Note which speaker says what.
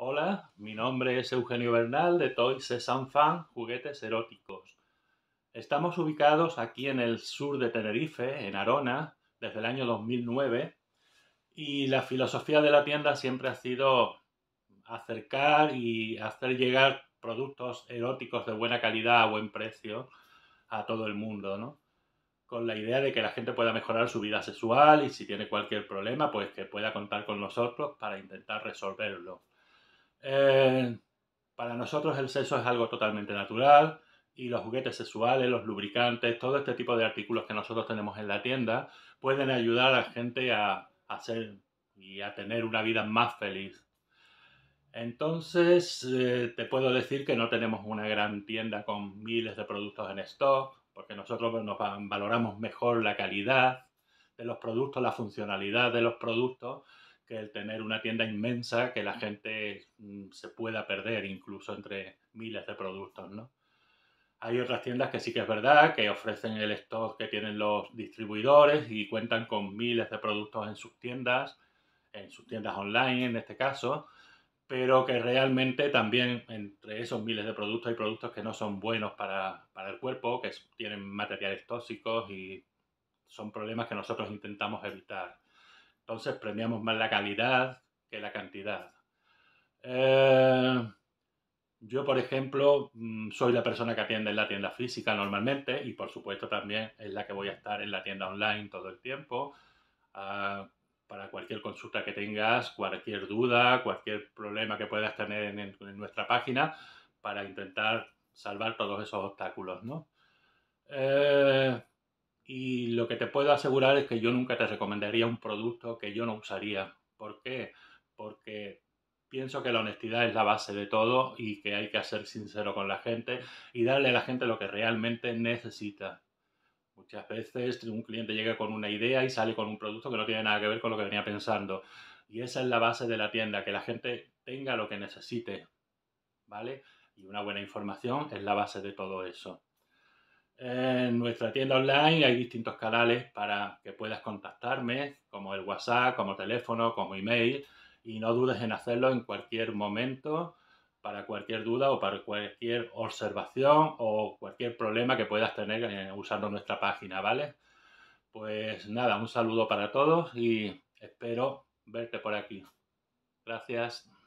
Speaker 1: Hola, mi nombre es Eugenio Bernal de Toys San Fan Juguetes Eróticos. Estamos ubicados aquí en el sur de Tenerife, en Arona, desde el año 2009 y la filosofía de la tienda siempre ha sido acercar y hacer llegar productos eróticos de buena calidad a buen precio a todo el mundo, ¿no? Con la idea de que la gente pueda mejorar su vida sexual y si tiene cualquier problema, pues que pueda contar con nosotros para intentar resolverlo. Eh, para nosotros el sexo es algo totalmente natural y los juguetes sexuales, los lubricantes, todo este tipo de artículos que nosotros tenemos en la tienda pueden ayudar a la gente a hacer y a tener una vida más feliz. Entonces, eh, te puedo decir que no tenemos una gran tienda con miles de productos en stock, porque nosotros nos valoramos mejor la calidad de los productos, la funcionalidad de los productos, que el tener una tienda inmensa que la gente mm, se pueda perder incluso entre miles de productos, ¿no? Hay otras tiendas que sí que es verdad, que ofrecen el stock que tienen los distribuidores y cuentan con miles de productos en sus tiendas, en sus tiendas online en este caso, pero que realmente también entre esos miles de productos hay productos que no son buenos para, para el cuerpo, que tienen materiales tóxicos y son problemas que nosotros intentamos evitar. Entonces premiamos más la calidad que la cantidad. Eh, yo, por ejemplo, mm, soy la persona que atiende en la tienda física normalmente y por supuesto también es la que voy a estar en la tienda online todo el tiempo. Ah, para cualquier consulta que tengas, cualquier duda, cualquier problema que puedas tener en, nuestra página, para intentar salvar todos esos obstáculos, ¿no? Eh, y lo que te puedo asegurar es que yo nunca te recomendaría un producto que yo no usaría. ¿Por qué? Porque pienso que la honestidad es la base de todo y que hay que ser sincero con la gente y darle a la gente lo que realmente necesita. Muchas veces un cliente llega con una idea y sale con un producto que no tiene nada que ver con lo que venía pensando. Y esa es la base de la tienda, que la gente tenga lo que necesite. ¿Vale? Y una buena información es la base de todo eso. En nuestra tienda online hay distintos canales para que puedas contactarme, como el WhatsApp, como teléfono, como email, y no dudes en hacerlo en cualquier momento para cualquier duda o para cualquier observación o cualquier problema que puedas tener eh, usando nuestra página, ¿vale? Pues nada, un saludo para todos y espero verte por aquí. Gracias.